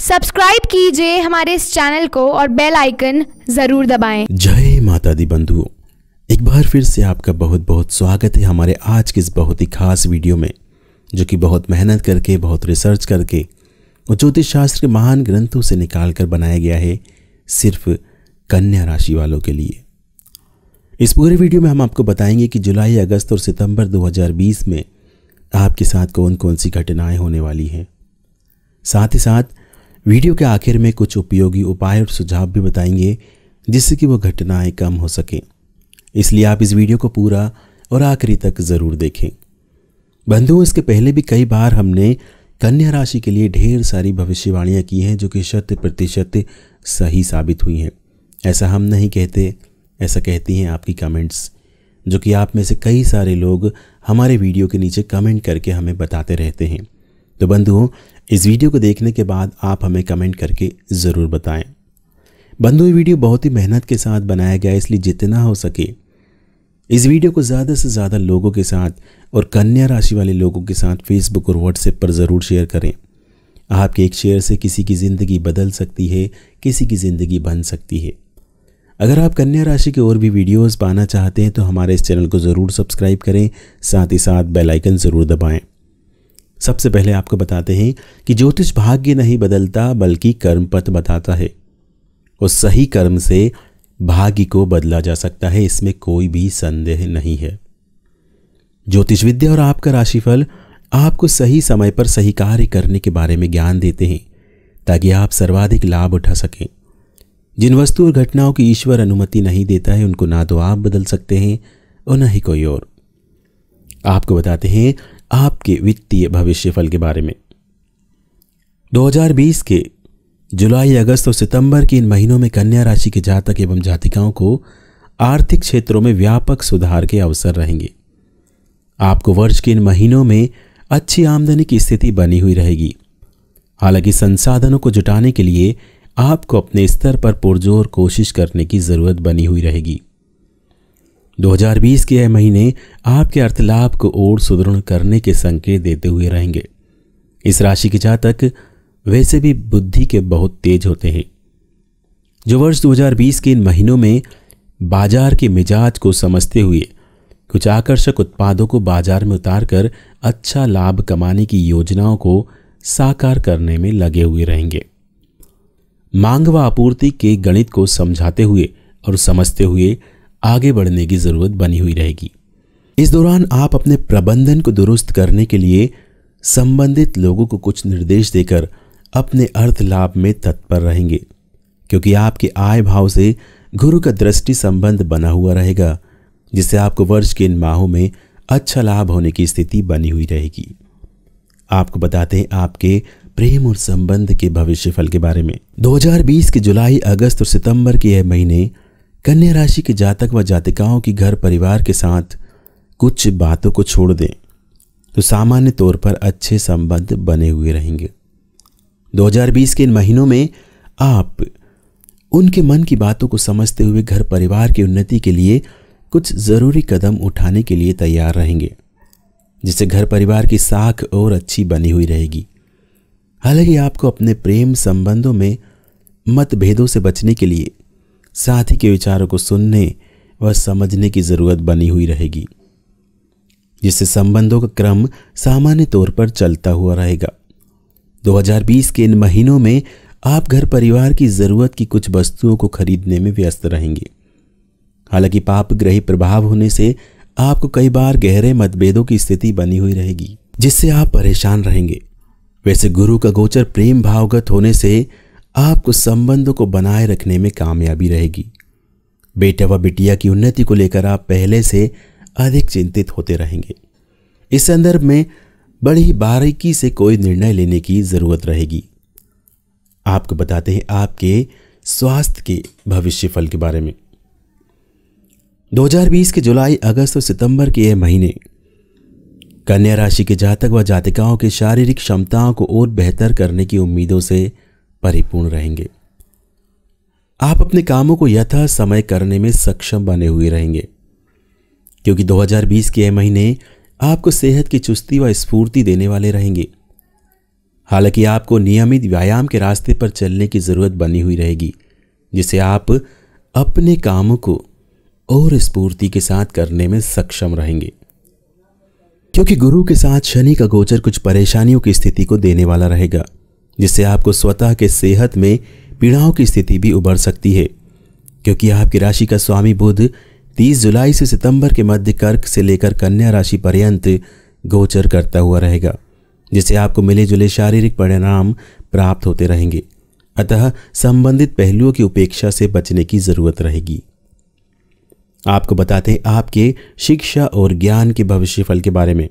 Subscribe कीजिए हमारे इस चैनल को और बेल आइकन जरूर दबाएं। जय माता दी बंधुओं एक बार फिर से आपका बहुत बहुत स्वागत है हमारे आज के इस बहुत ही खास वीडियो में जो कि बहुत मेहनत करके बहुत रिसर्च करके और ज्योतिष शास्त्र के महान ग्रंथों से निकाल कर बनाया गया है सिर्फ कन्या राशि वालों के लिए इस पूरे वीडियो में हम आपको बताएंगे कि जुलाई अगस्त और सितंबर 2020 में आपके साथ कौन कौन सी घटनाएं होने वाली हैं साथ ही साथ वीडियो के आखिर में कुछ उपयोगी उपाय और सुझाव भी बताएंगे जिससे कि वो घटनाएं कम हो सकें इसलिए आप इस वीडियो को पूरा और आखिरी तक ज़रूर देखें बंधुओं इसके पहले भी कई बार हमने कन्या राशि के लिए ढेर सारी भविष्यवाणियाँ की हैं जो कि शत प्रतिशत सही साबित हुई हैं ऐसा हम नहीं कहते ऐसा कहती हैं आपकी कमेंट्स जो कि आप में से कई सारे लोग हमारे वीडियो के नीचे कमेंट करके हमें बताते रहते हैं तो बंधुओं इस वीडियो को देखने के बाद आप हमें कमेंट करके ज़रूर बताएं बंधुओं वीडियो बहुत ही मेहनत के साथ बनाया गया इसलिए जितना हो सके इस वीडियो को ज़्यादा से ज़्यादा लोगों के साथ और कन्या राशि वाले लोगों के साथ फेसबुक और व्हाट्सएप पर ज़रूर शेयर करें आपके एक शेयर से किसी की ज़िंदगी बदल सकती है किसी की ज़िंदगी बन सकती है अगर आप कन्या राशि के और भी वीडियोस पाना चाहते हैं तो हमारे इस चैनल को ज़रूर सब्सक्राइब करें साथ ही साथ बेल आइकन ज़रूर दबाएं सबसे पहले आपको बताते हैं कि ज्योतिष भाग्य नहीं बदलता बल्कि कर्म पथ बताता है और सही कर्म से भाग्य को बदला जा सकता है इसमें कोई भी संदेह नहीं है ज्योतिष विद्या और आपका राशिफल आपको सही समय पर सही कार्य करने के बारे में ज्ञान देते हैं ताकि आप सर्वाधिक लाभ उठा सकें जिन वस्तु और घटनाओं की ईश्वर अनुमति नहीं देता है उनको ना तो आप बदल सकते हैं और ना ही कोई और आपको बताते हैं आपके वित्तीय भविष्यफल के बारे में 2020 के जुलाई अगस्त और सितंबर के इन महीनों में कन्या राशि के जातक एवं जातिकाओं को आर्थिक क्षेत्रों में व्यापक सुधार के अवसर रहेंगे आपको वर्ष के इन महीनों में अच्छी आमदनी की स्थिति बनी हुई रहेगी हालांकि संसाधनों को जुटाने के लिए आपको अपने स्तर पर पुरजोर कोशिश करने की ज़रूरत बनी हुई रहेगी 2020 के यह महीने आपके अर्थलाभ को और सुदृढ़ करने के संकेत देते हुए रहेंगे इस राशि के जातक वैसे भी बुद्धि के बहुत तेज होते हैं जो वर्ष 2020 के इन महीनों में बाजार के मिजाज को समझते हुए कुछ आकर्षक उत्पादों को बाजार में उतारकर अच्छा लाभ कमाने की योजनाओं को साकार करने में लगे हुए रहेंगे मांग व आपूर्ति के गणित को समझाते हुए और समझते हुए आगे बढ़ने की ज़रूरत बनी हुई रहेगी इस दौरान आप अपने प्रबंधन को दुरुस्त करने के लिए संबंधित लोगों को कुछ निर्देश देकर अपने अर्थ लाभ में तत्पर रहेंगे क्योंकि आपके आय भाव से गुरु का दृष्टि संबंध बना हुआ रहेगा जिससे आपको वर्ष के इन माहों में अच्छा लाभ होने की स्थिति बनी हुई रहेगी आपको बताते हैं आपके प्रेम और संबंध के भविष्य फल के बारे में 2020 के जुलाई अगस्त और सितंबर के यह महीने कन्या राशि के जातक व जातिकाओं की घर परिवार के साथ कुछ बातों को छोड़ दें तो सामान्य तौर पर अच्छे संबंध बने हुए रहेंगे 2020 के इन महीनों में आप उनके मन की बातों को समझते हुए घर परिवार की उन्नति के लिए कुछ ज़रूरी कदम उठाने के लिए तैयार रहेंगे जिससे घर परिवार की साख और अच्छी बनी हुई रहेगी हालांकि आपको अपने प्रेम संबंधों में मतभेदों से बचने के लिए साथी के विचारों को सुनने व समझने की ज़रूरत बनी हुई रहेगी जिससे संबंधों का क्रम सामान्य तौर पर चलता हुआ रहेगा 2020 के इन महीनों में आप घर परिवार की ज़रूरत की कुछ वस्तुओं को खरीदने में व्यस्त रहेंगे हालांकि पाप ग्रही प्रभाव होने से आपको कई बार गहरे मतभेदों की स्थिति बनी हुई रहेगी जिससे आप परेशान रहेंगे वैसे गुरु का गोचर प्रेम भावगत होने से आपको संबंधों को बनाए रखने में कामयाबी रहेगी बेटा व बिटिया की उन्नति को लेकर आप पहले से अधिक चिंतित होते रहेंगे इस संदर्भ में बड़ी बारीकी से कोई निर्णय लेने की ज़रूरत रहेगी आपको बताते हैं आपके स्वास्थ्य के भविष्य फल के बारे में 2020 के जुलाई अगस्त और सितंबर के ये महीने कन्या राशि के जातक व जातिकाओं की शारीरिक क्षमताओं को और बेहतर करने की उम्मीदों से परिपूर्ण रहेंगे आप अपने कामों को यथा समय करने में सक्षम बने हुए रहेंगे क्योंकि 2020 के यह महीने आपको सेहत की चुस्ती व स्फूर्ति देने वाले रहेंगे हालांकि आपको नियमित व्यायाम के रास्ते पर चलने की ज़रूरत बनी हुई रहेगी जिसे आप अपने कामों को और स्फूर्ति के साथ करने में सक्षम रहेंगे क्योंकि गुरु के साथ शनि का गोचर कुछ परेशानियों की स्थिति को देने वाला रहेगा जिससे आपको स्वतः के सेहत में पीड़ाओं की स्थिति भी उभर सकती है क्योंकि आपकी राशि का स्वामी बुध 30 जुलाई से सितंबर के मध्य कर्क से लेकर कन्या राशि पर्यंत गोचर करता हुआ रहेगा जिससे आपको मिले जुले शारीरिक परिणाम प्राप्त होते रहेंगे अतः संबंधित पहलुओं की उपेक्षा से बचने की जरूरत रहेगी आपको बताते हैं आपके शिक्षा और ज्ञान के भविष्यफल के बारे में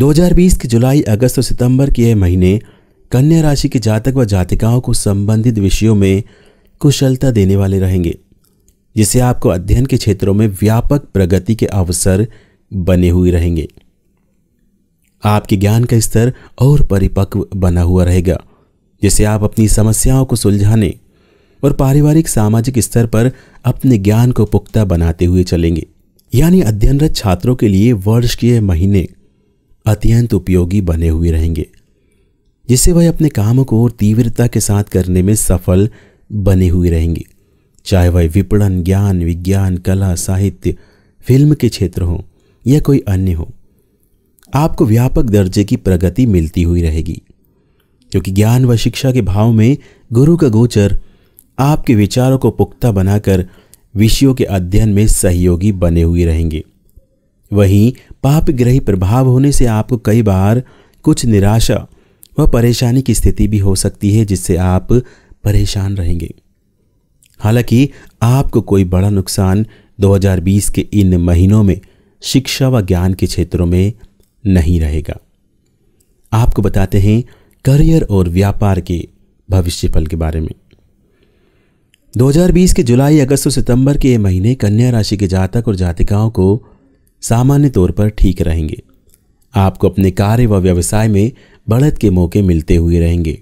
2020 के जुलाई अगस्त और सितंबर के महीने कन्या राशि के जातक व जातिकाओं को संबंधित विषयों में कुशलता देने वाले रहेंगे जिससे आपको अध्ययन के क्षेत्रों में व्यापक प्रगति के अवसर बने हुए रहेंगे आपके ज्ञान का स्तर और परिपक्व बना हुआ रहेगा जिससे आप अपनी समस्याओं को सुलझाने और पारिवारिक सामाजिक स्तर पर अपने ज्ञान को पुख्ता बनाते हुए चलेंगे यानी अध्ययनरत छात्रों के लिए वर्ष के महीने अत्यंत उपयोगी बने हुए रहेंगे जिससे वह अपने कामों को और तीव्रता के साथ करने में सफल बने हुए रहेंगे चाहे वह विपणन ज्ञान विज्ञान कला साहित्य फिल्म के क्षेत्र हो या कोई अन्य हो आपको व्यापक दर्जे की प्रगति मिलती हुई रहेगी क्योंकि ज्ञान व शिक्षा के भाव में गुरु का गोचर आपके विचारों को पुख्ता बनाकर विषयों के अध्ययन में सहयोगी बने हुए रहेंगे वहीं पाप ग्रही प्रभाव होने से आपको कई बार कुछ निराशा वह परेशानी की स्थिति भी हो सकती है जिससे आप परेशान रहेंगे हालांकि आपको कोई बड़ा नुकसान 2020 के इन महीनों में शिक्षा व ज्ञान के क्षेत्रों में नहीं रहेगा आपको बताते हैं करियर और व्यापार के भविष्यफल के बारे में 2020 के जुलाई अगस्त और सितंबर के ये महीने कन्या राशि के जातक और जातिकाओं को सामान्य तौर पर ठीक रहेंगे आपको अपने कार्य व व्यवसाय में बढ़त के मौके मिलते हुए रहेंगे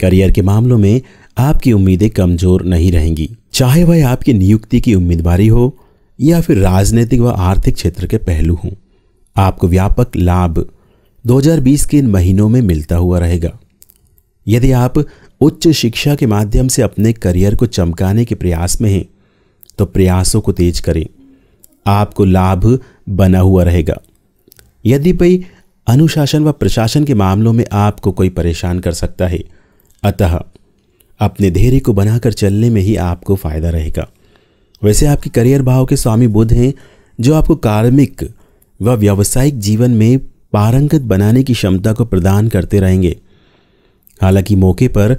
करियर के मामलों में आपकी उम्मीदें कमजोर नहीं रहेंगी चाहे वह आपकी नियुक्ति की उम्मीदवारी हो या फिर राजनीतिक व आर्थिक क्षेत्र के पहलू हों आपको व्यापक लाभ 2020 के इन महीनों में मिलता हुआ रहेगा यदि आप उच्च शिक्षा के माध्यम से अपने करियर को चमकाने के प्रयास में हैं तो प्रयासों को तेज करें आपको लाभ बना हुआ रहेगा यदि भाई अनुशासन व प्रशासन के मामलों में आपको कोई परेशान कर सकता है अतः अपने धैर्य को बनाकर चलने में ही आपको फायदा रहेगा वैसे आपके करियर भाव के स्वामी बुद्ध हैं जो आपको कार्मिक व व्यावसायिक जीवन में पारंगत बनाने की क्षमता को प्रदान करते रहेंगे हालांकि मौके पर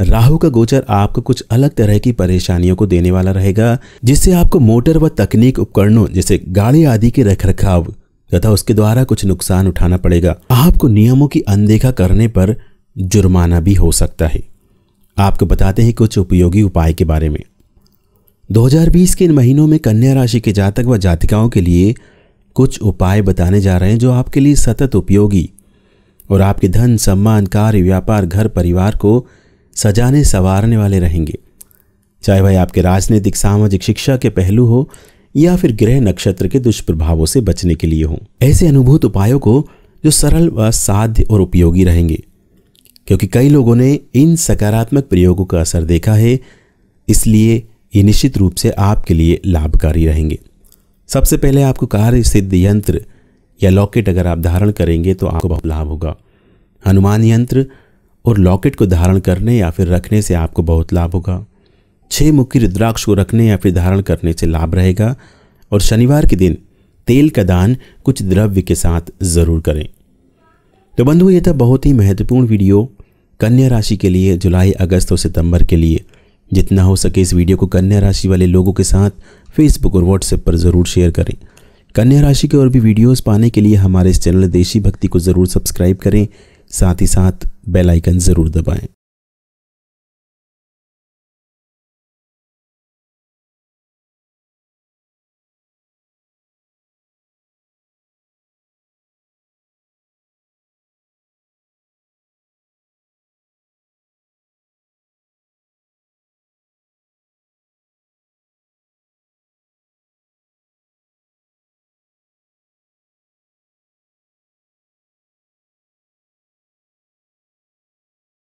राहु का गोचर आपको कुछ अलग तरह की परेशानियों को देने वाला रहेगा जिससे आपको मोटर व तकनीक उपकरणों जैसे गाड़ी आदि के रखरखाव तथा उसके द्वारा कुछ नुकसान उठाना पड़ेगा आपको नियमों की अनदेखा करने पर जुर्माना भी हो सकता है आपको बताते हैं कुछ उपयोगी उपाय के बारे में 2020 के इन महीनों में कन्या राशि के जातक व जातिकाओं के लिए कुछ उपाय बताने जा रहे हैं जो आपके लिए सतत उपयोगी और आपके धन सम्मान कार्य व्यापार घर परिवार को सजाने संवारने वाले रहेंगे चाहे वह आपके राजनीतिक सामाजिक शिक्षा के पहलू हो या फिर ग्रह नक्षत्र के दुष्प्रभावों से बचने के लिए हों ऐसे अनुभूत उपायों को जो सरल व साध्य और उपयोगी रहेंगे क्योंकि कई लोगों ने इन सकारात्मक प्रयोगों का असर देखा है इसलिए ये निश्चित रूप से आपके लिए लाभकारी रहेंगे सबसे पहले आपको कार्य सिद्ध यंत्र या लॉकेट अगर आप धारण करेंगे तो आपको बहुत लाभ होगा हनुमान यंत्र और लॉकेट को धारण करने या फिर रखने से आपको बहुत लाभ होगा छः मुखी रुद्राक्ष को रखने या फिर धारण करने से लाभ रहेगा और शनिवार के दिन तेल का दान कुछ द्रव्य के साथ ज़रूर करें तो बंधु ये था बहुत ही महत्वपूर्ण वीडियो कन्या राशि के लिए जुलाई अगस्त और सितंबर के लिए जितना हो सके इस वीडियो को कन्या राशि वाले लोगों के साथ फेसबुक और व्हाट्सएप पर ज़रूर शेयर करें कन्या राशि के और भी वीडियोस पाने के लिए हमारे इस चैनल देशी भक्ति को ज़रूर सब्सक्राइब करें साथ ही साथ बेल आइकन ज़रूर दबाएं